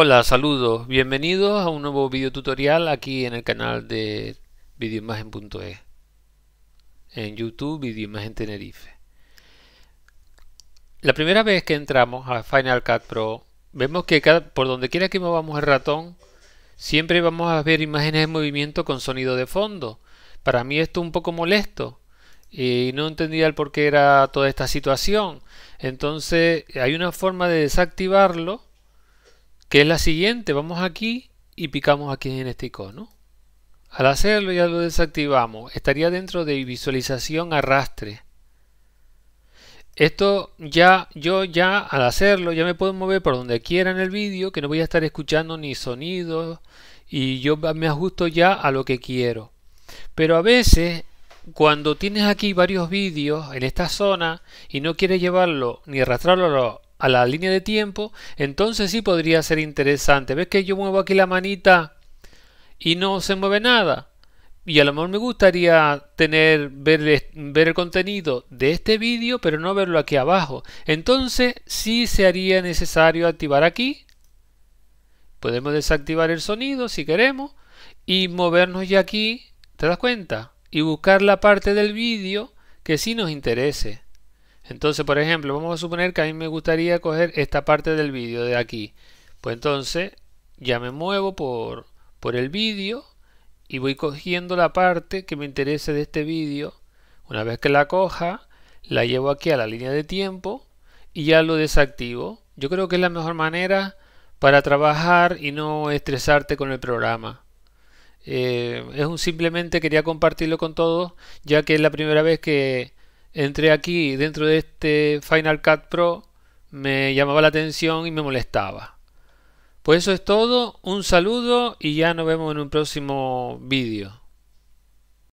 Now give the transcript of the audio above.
Hola, saludos, bienvenidos a un nuevo video tutorial aquí en el canal de videoimagen.es en YouTube Videoimagen Tenerife. La primera vez que entramos a Final Cut Pro vemos que por donde quiera que movamos el ratón siempre vamos a ver imágenes en movimiento con sonido de fondo. Para mí esto es un poco molesto y no entendía el por qué era toda esta situación. Entonces hay una forma de desactivarlo que es la siguiente. Vamos aquí y picamos aquí en este icono. Al hacerlo ya lo desactivamos. Estaría dentro de visualización arrastre. Esto ya, yo ya al hacerlo, ya me puedo mover por donde quiera en el vídeo, que no voy a estar escuchando ni sonidos y yo me ajusto ya a lo que quiero. Pero a veces, cuando tienes aquí varios vídeos en esta zona y no quieres llevarlo ni arrastrarlo a la línea de tiempo, entonces sí podría ser interesante. ¿Ves que yo muevo aquí la manita y no se mueve nada? Y a lo mejor me gustaría tener, ver, ver el contenido de este vídeo, pero no verlo aquí abajo. Entonces sí haría necesario activar aquí. Podemos desactivar el sonido si queremos y movernos ya aquí, ¿te das cuenta? Y buscar la parte del vídeo que sí nos interese. Entonces, por ejemplo, vamos a suponer que a mí me gustaría coger esta parte del vídeo de aquí. Pues entonces ya me muevo por, por el vídeo y voy cogiendo la parte que me interese de este vídeo. Una vez que la coja, la llevo aquí a la línea de tiempo y ya lo desactivo. Yo creo que es la mejor manera para trabajar y no estresarte con el programa. Eh, es un simplemente quería compartirlo con todos, ya que es la primera vez que entré aquí dentro de este Final Cut Pro, me llamaba la atención y me molestaba. Pues eso es todo, un saludo y ya nos vemos en un próximo vídeo.